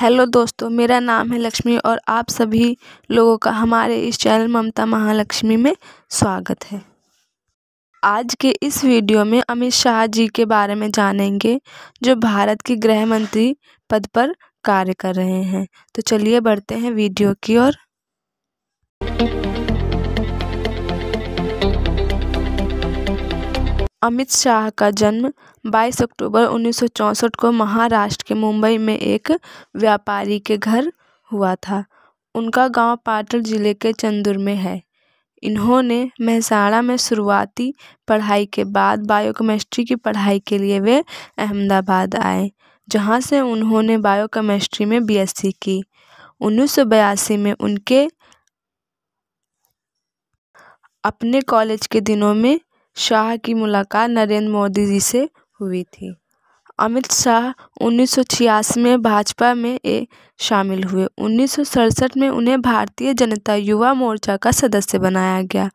hello दोस्तों मेरा नाम है लक्ष्मी और आप सभी लोगों का हमारे इस चैनल ममता महालक्ष्मी में स्वागत है आज के इस वीडियो में अमित शाह जी के बारे में जानेंगे जो भारत के गृह मंत्री पद पर कार्य कर रहे हैं तो चलिए बढ़ते हैं वीडियो की ओर अमित शाह का जन्म बाईस अक्टूबर उन्नीस सौ चौंसठ को महाराष्ट्र के मुंबई में एक व्यापारी के घर हुआ था उनका गाँव पाटन जिले के चंदूर में है इन्होंने मेहसाणा में शुरुआती पढ़ाई के बाद बायोकेमिस्ट्री की पढ़ाई के लिए वे अहमदाबाद आए जहाँ से उन्होंने बायोकेमिस्ट्री में बीएससी की उन्नीस में उनके अपने कॉलेज के दिनों में शाह की मुलाकात नरेंद्र मोदी जी से हुई थी अमित शाह उन्नीस सौ छियासी में भाजपा में ए शामिल हुए उन्नीस सौ सड़सठ में उन्हें भारतीय जनता युवा मोर्चा का सदस्य बनाया गया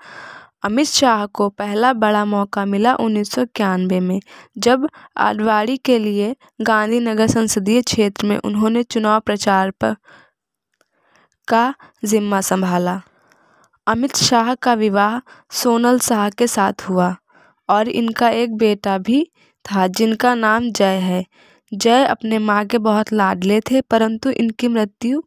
अमित शाह को पहला बड़ा मौका मिला उन्नीस सौ इक्यानवे में जब आडवाणी के लिए गांधीनगर संसदीय क्षेत्र में उन्होंने चुनाव प्रचार पर का जिम्मा संभाला अमित शाह का विवाह सोनल शाह के साथ हुआ और इनका एक बेटा भी था जिनका नाम जय है जय अपने माँ के बहुत लाडले थे परंतु इनकी मृत्यु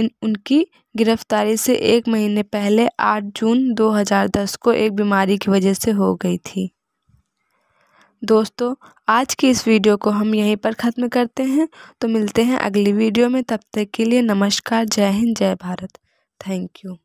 इन उनकी गिरफ्तारी से एक महीने पहले 8 जून 2010 को एक बीमारी की वजह से हो गई थी दोस्तों आज की इस वीडियो को हम यहीं पर ख़त्म करते हैं तो मिलते हैं अगली वीडियो में तब तक के लिए नमस्कार जय हिंद जय भारत थैंक यू